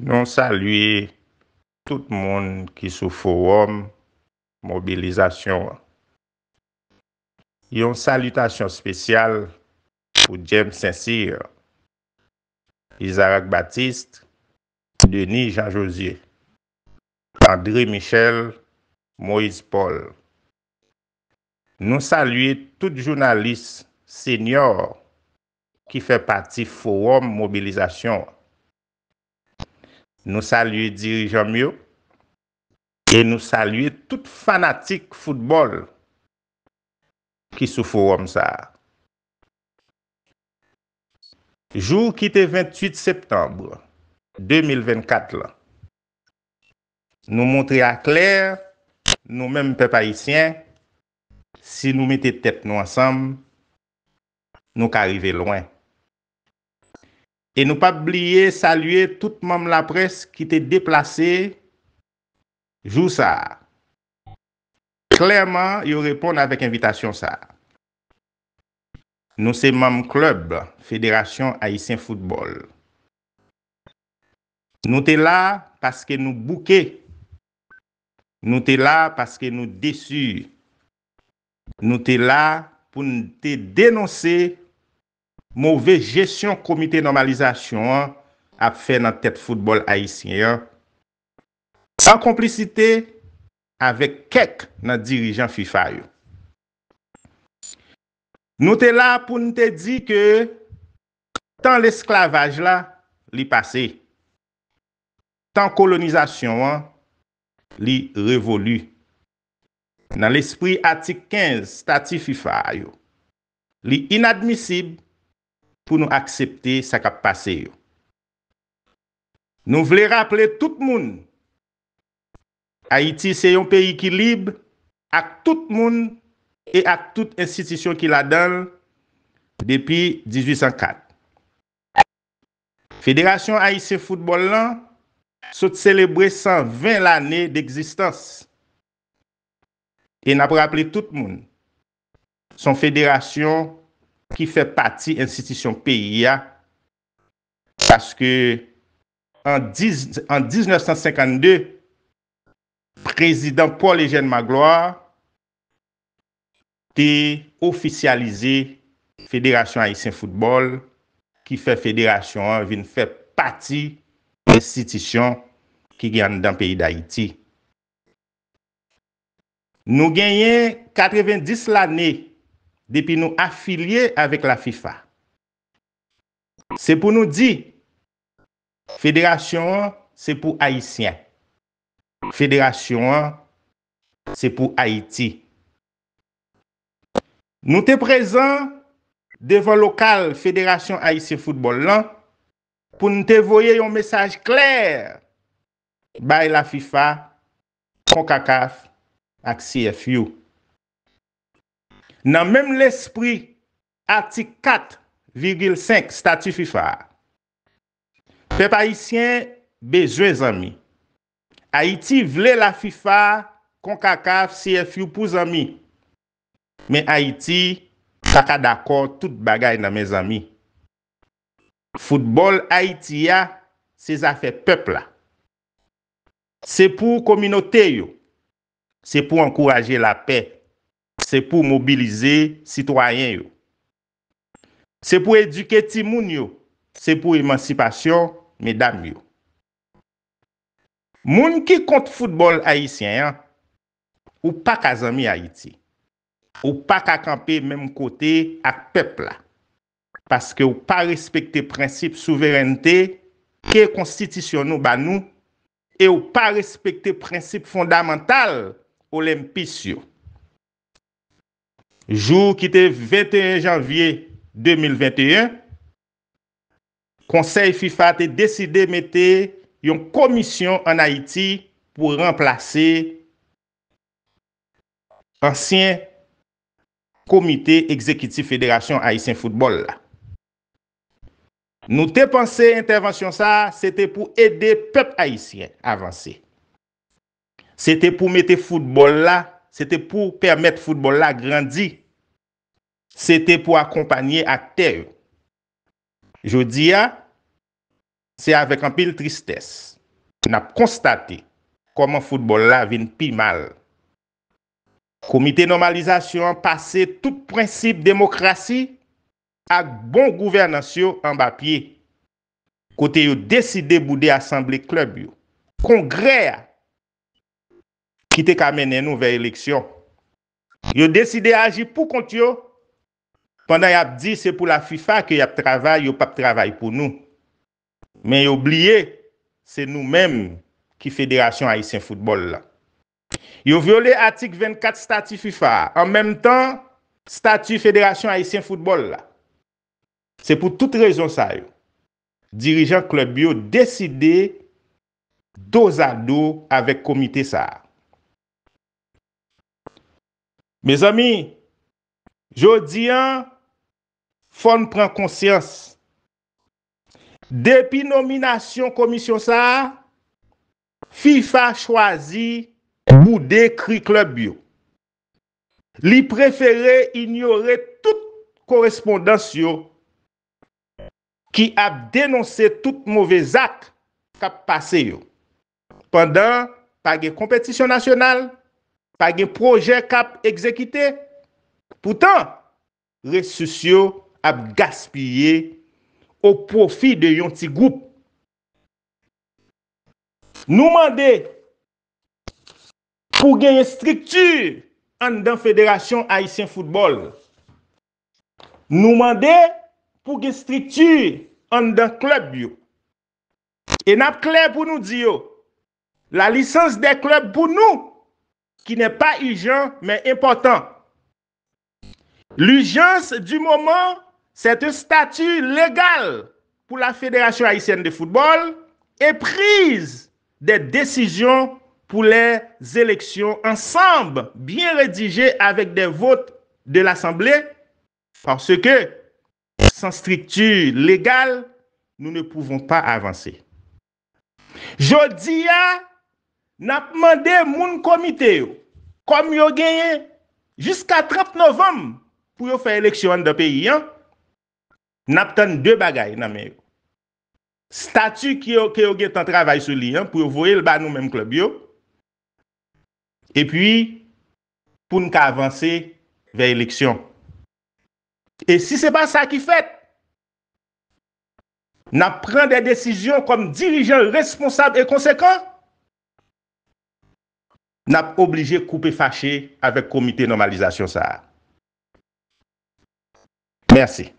Nou saluye tout moun ki sou forum mobilizasyon. Yon salutation spesyal pou James Saint-Cyr, Isaac Baptiste, Denis Jean-José, André Michel, Moïse Paul. Nou saluye tout jounalist sénior ki fè pati forum mobilizasyon. Nou saluye dirijom yo, e nou saluye tout fanatik foudbol ki sou fowom sa. Jou ki te 28 septembre 2024 la, nou montre a kler nou menm pep haisyen si nou mette tet nou ansam, nou ka rive loin. E nou pa blye salye tout mame la pres ki te deplase. Jou sa. Klèrman, yo repon avèk invitation sa. Nou se mame klèb, Fèderasyon Haïsien Foutbol. Nou te la, paske nou bouke. Nou te la, paske nou desu. Nou te la, pou nou te denonse. Mouve gestyon komite normalizasyon an ap fè nan tèt fútbol haïs nye an. An komplicite avèk kek nan dirijan FIFA yo. Nou te la pou nou te di ke tan l'esklavaj la li pase. Tan kolonizasyon an li revolu. Nan l'espri atik 15 stati FIFA yo. pou nou aksepte sa kap pase yo. Nou vle rappele tout moun, Haiti se yon pe ekilib, ak tout moun, e ak tout institisyon ki la dal, depi 1804. Fèderasyon Haiti fútbol lan, sot celebre 120 l'anè d'eksistans. E na pou rappele tout moun, son fèderasyon, ki fè pati institisyon PIA paske an 1952 prezident Paul-Egène Magloire te ofisyalize Fédération Haïtien Foutbol ki fè Fédération vin fè pati institisyon ki gyan dan Pays d'Haïti. Nou genyen 90 l'année Depi nou afilye avèk la FIFA. Se pou nou di, Fèderasyon an, se pou Haitien. Fèderasyon an, se pou Haiti. Nou te prezen, devan lokal Fèderasyon Haitien Foutbol lan, pou nou te voye yon mesaj klèr. Bay la FIFA, Konkakaf ak CFU. Nan menm l'espri atik 4,5 statu FIFA. Pep haitien bejwe zami. Haiti vle la FIFA kon kaka CFU e pou zami. Men Haiti kaka d'akon tout bagay nan men zami. Futbol Haiti ya, se zafè pepla. Se pou kominote yo. Se pou ankoraje la pep. se pou mobilize sitwoyen yo. Se pou eduke ti moun yo, se pou emancipasyon medam yo. Moun ki kont foutbol Haitien, ou pa kazami Haiti, ou pa kakampe menm kote ak pepla, paske ou pa respekte prinsip souverenite ki konstitisyon nou ban nou, e ou pa respekte prinsip fondamental ou lem pis yo. Jou ki te 21 janvye 2021, konsey FIFA te deside mette yon komisyon an Haiti pou remplase ansyen komite exekitif federation Haitien football la. Nou te panse intervensyon sa, se te pou ede pep Haitien avanse. Se te pou mette football la, Sete pou permet foutbol la grandi. Sete pou akompanyer akte yo. Jodi ya, se avek an pil tristes. Na konstate koman foutbol la vin pi mal. Komite normalizasyon pase tout prinsip demokrasi ak bon gouvernasyon an ba piye. Kote yo deside bou de asemble klub yo. Kongre ya. Ki te kamene nou vey eleksyon. Yo deside aji pou kont yo. Pendan yap di se pou la FIFA ke yap travay yo pap travay pou nou. Men yo blye se nou menm ki FEDERASYON AYSYEN FOOTBOL la. Yo viole atik 24 statu FIFA. An menm tan statu FEDERASYON AYSYEN FOOTBOL la. Se pou tout rezon sa yo. Dirijan klub yo deside dosa do avek komite sa yo. Me zami, jodi an, fon pren konsyans. Depi nominasyon komisyon sa, FIFA chwazi mou dekri klub yo. Li preferè ignore tout korespondans yo ki ap denonse tout mouvez ak kap pase yo. Pendan, page kompetisyon nasyonal, pa gen proje kap ekzekite. Poutan, resusyo ap gaspye ou profi de yon ti goup. Nouman de, pou gen yon strikti an dan federasyon aisyen foutbol. Nouman de, pou gen strikti an dan klop yo. E nap kle pou nou di yo, la lisans de klop pou nou, qui n'est pas urgent, mais important. L'urgence du moment, c'est un statut légal pour la Fédération haïtienne de football et prise des décisions pour les élections ensemble, bien rédigées avec des votes de l'Assemblée, parce que sans structure légale, nous ne pouvons pas avancer. Jodia, nap mande moun komite yo, kom yo genye, jiska 30 novem, pou yo fey eleksyon de peyi yo, nap ton de bagay nanme yo. Statu ki yo genye tan travay sou li yo, pou yo voye l ban nou menm klop yo, epi, pou nou ka avanse vey eleksyon. E si se ba sa ki fet, nap pren de desisyon kom dirijen responsable e konsekant, nap oblige koupe fache avèk komite normalizasyon sa. Mersi.